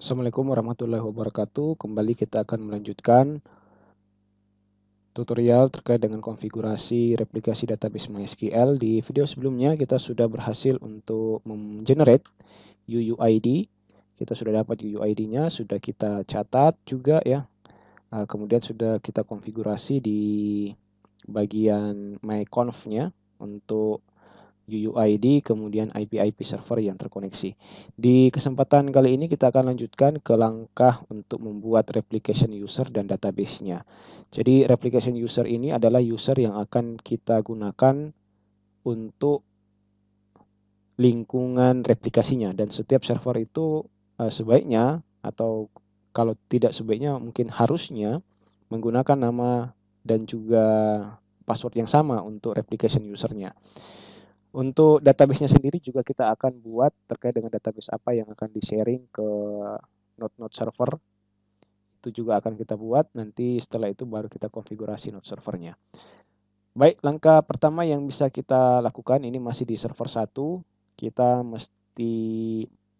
Assalamualaikum warahmatullahi wabarakatuh. Kembali kita akan melanjutkan tutorial terkait dengan konfigurasi replikasi database MySQL. Di video sebelumnya kita sudah berhasil untuk mengenerate UUID. Kita sudah dapat UUID-nya, sudah kita catat juga ya. Ah, kemudian sudah kita konfigurasi di bagian myconf-nya untuk UUID, kemudian IP-IP server yang terkoneksi. Di kesempatan kali ini kita akan lanjutkan ke langkah untuk membuat replication user dan database-nya. Jadi replication user ini adalah user yang akan kita gunakan untuk lingkungan replikasinya dan setiap server itu uh, sebaiknya atau kalau tidak sebaiknya mungkin harusnya menggunakan nama dan juga password yang sama untuk replication usernya. Untuk database-nya sendiri juga kita akan buat terkait dengan database apa yang akan di-sharing ke node-node server. Itu juga akan kita buat, nanti setelah itu baru kita konfigurasi node servernya. Baik, langkah pertama yang bisa kita lakukan, ini masih di server 1, kita mesti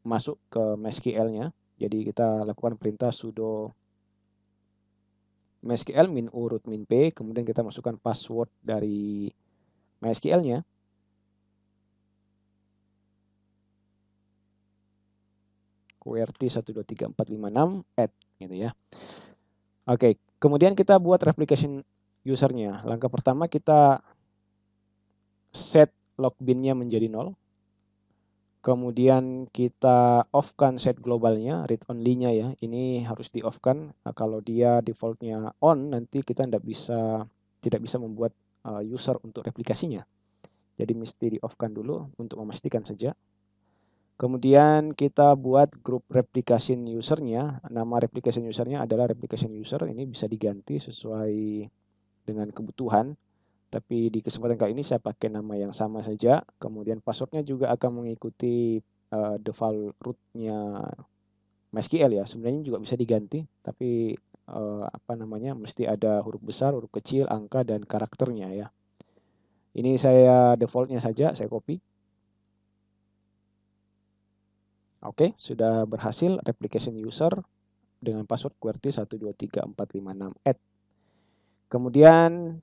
masuk ke MySQL-nya. Jadi kita lakukan perintah sudo MySQL min u root min p, kemudian kita masukkan password dari MySQL-nya QRT 123456 add gitu ya. Oke, kemudian kita buat replication usernya. Langkah pertama kita set binnya menjadi nol. Kemudian kita off-kan set globalnya, read only-nya ya. Ini harus di off-kan. Nah, kalau dia defaultnya on, nanti kita tidak bisa tidak bisa membuat uh, user untuk replikasinya. Jadi mesti di off-kan dulu untuk memastikan saja. Kemudian kita buat grup replication usernya. Nama replication usernya adalah replication user. Ini bisa diganti sesuai dengan kebutuhan. Tapi di kesempatan kali ini saya pakai nama yang sama saja. Kemudian passwordnya juga akan mengikuti uh, default rootnya MySQL ya. Sebenarnya juga bisa diganti, tapi uh, apa namanya mesti ada huruf besar, huruf kecil, angka dan karakternya ya. Ini saya defaultnya saja, saya copy. Oke, okay, sudah berhasil replication user dengan password QWERTY123456 add. Kemudian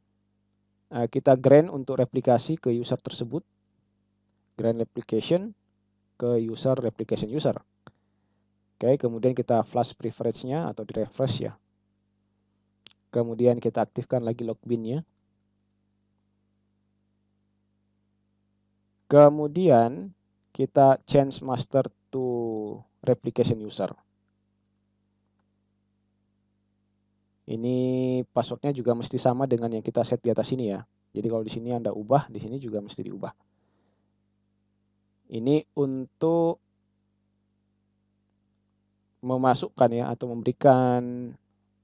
eh, kita grant untuk replikasi ke user tersebut. Grant replication ke user replication user. Oke, okay, kemudian kita flash preference nya atau di refresh ya. Kemudian kita aktifkan lagi logbin-nya. Kemudian kita change master to replication user. Ini passwordnya juga mesti sama dengan yang kita set di atas ini ya. Jadi kalau di sini Anda ubah, di sini juga mesti diubah. Ini untuk memasukkan ya atau memberikan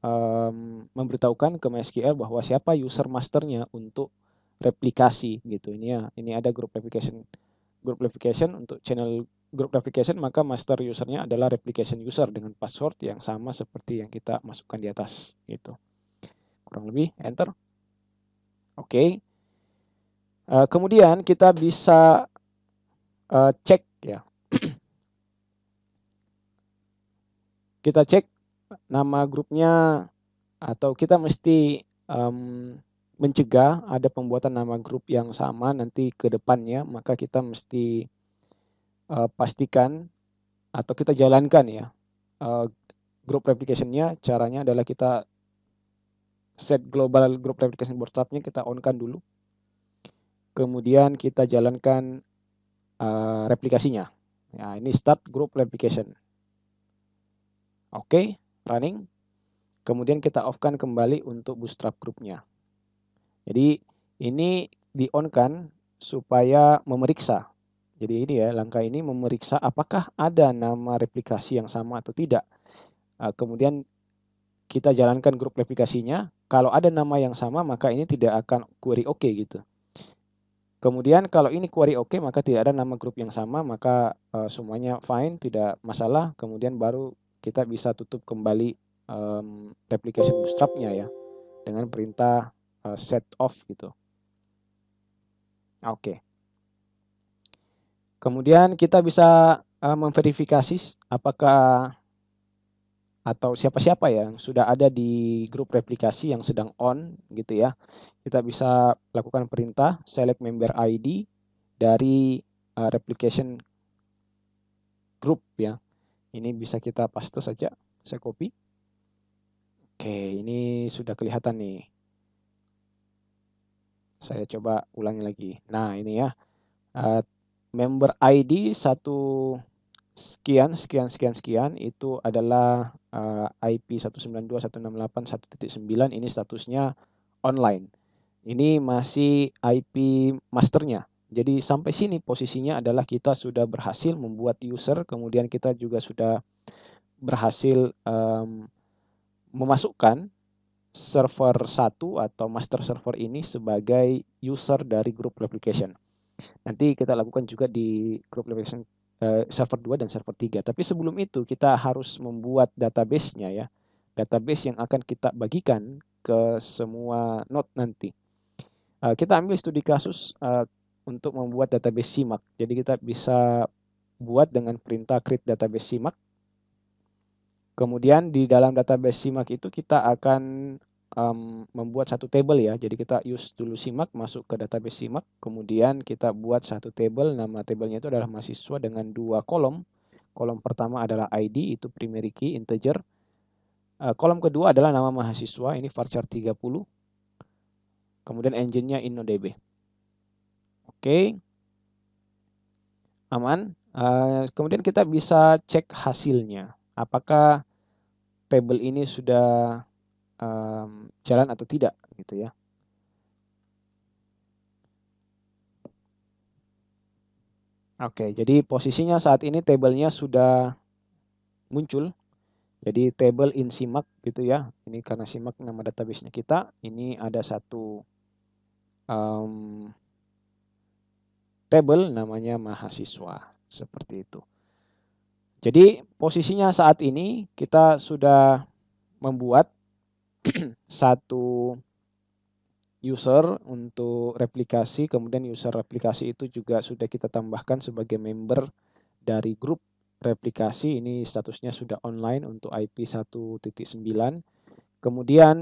um, memberitahukan ke MySQL bahwa siapa user masternya untuk replikasi gitu. Ini ya, ini ada group replication group replication untuk channel group replication maka master usernya adalah replication user dengan password yang sama seperti yang kita masukkan di atas gitu kurang lebih enter oke okay. uh, eh, kemudian kita bisa uh, cek ya kita cek nama grupnya atau kita mesti um, mencegah ada pembuatan nama grup yang sama nanti ke depannya maka kita mesti uh, pastikan atau kita jalankan ya uh, group replicationnya caranya adalah kita set global group replication bootstrapnya kita on-kan dulu. Kemudian kita jalankan uh, replikasinya. Nah, ini start group replication. Oke, okay, running. Kemudian kita off-kan kembali untuk bootstrap grupnya. Jadi ini di on-kan supaya memeriksa jadi ini ya, langkah ini memeriksa apakah ada nama replikasi yang sama atau tidak. Ah, kemudian kita jalankan grup replikasinya. Kalau ada nama yang sama, maka ini tidak akan query oke okay, gitu. Kemudian kalau ini query oke, okay, maka tidak ada nama grup yang sama, maka ah, semuanya fine, tidak masalah. Kemudian baru kita bisa tutup kembali um, replikasi bootstrapnya ya, dengan perintah ah, set off gitu. Oke. Okay. Kemudian kita bisa uh, memverifikasi apakah atau siapa-siapa ya yang sudah ada di grup replikasi yang sedang on gitu ya. Kita bisa lakukan perintah select member ID dari uh, replication group ya. Ini bisa kita paste saja, saya copy. Oke, ini sudah kelihatan nih. Saya coba ulangi lagi. Nah, ini ya. Uh, member ID satu sekian sekian sekian sekian itu adalah uh, IP 192.168.1.9 ini statusnya online. Ini masih IP masternya. Jadi sampai sini posisinya adalah kita sudah berhasil membuat user, kemudian kita juga sudah berhasil um, memasukkan server satu atau master server ini sebagai user dari grup replication. Nanti kita lakukan juga di group location eh, server 2 dan server 3. Tapi sebelum itu kita harus membuat database-nya ya. Database yang akan kita bagikan ke semua node nanti. Eh, kita ambil studi kasus eh, untuk membuat database simak. Jadi kita bisa buat dengan perintah create database simak. Kemudian di dalam database simak itu kita akan um, membuat satu table ya. Jadi kita use dulu simak, masuk ke database simak, kemudian kita buat satu table. Nama tablenya itu adalah mahasiswa dengan dua kolom. Kolom pertama adalah ID, itu primary key, integer. Eh, kolom kedua adalah nama mahasiswa, ini varchar 30. Kemudian engine-nya InnoDB. Oke. Aman. Eh, kemudian kita bisa cek hasilnya. Apakah table ini sudah um, jalan atau tidak gitu ya. Oke, jadi posisinya saat ini tabelnya sudah muncul. Jadi table in simak gitu ya. Ini karena simak nama database-nya kita. Ini ada satu um, table namanya mahasiswa seperti itu. Jadi posisinya saat ini kita sudah membuat satu user untuk replikasi, kemudian user replikasi itu juga sudah kita tambahkan sebagai member dari grup replikasi. Ini statusnya sudah online untuk IP 1.9. Kemudian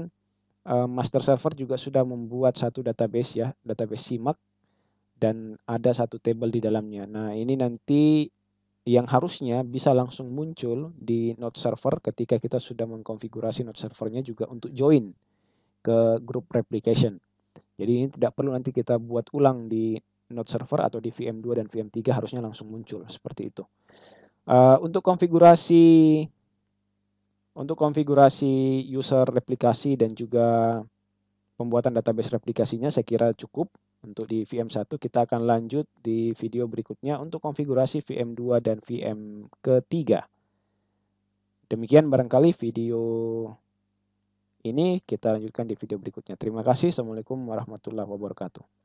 eh, master server juga sudah membuat satu database ya, database SIMAC dan ada satu table di dalamnya. Nah, ini nanti yang harusnya bisa langsung muncul di node server ketika kita sudah mengkonfigurasi node servernya juga untuk join ke grup replication. Jadi ini tidak perlu nanti kita buat ulang di node server atau di VM2 dan VM3 harusnya langsung muncul seperti itu. Uh, untuk konfigurasi untuk konfigurasi user replikasi dan juga pembuatan database replikasinya saya kira cukup. Untuk di VM1 kita akan lanjut di video berikutnya untuk konfigurasi VM2 dan VM ketiga. Demikian barangkali video ini kita lanjutkan di video berikutnya. Terima kasih. Assalamualaikum warahmatullahi wabarakatuh.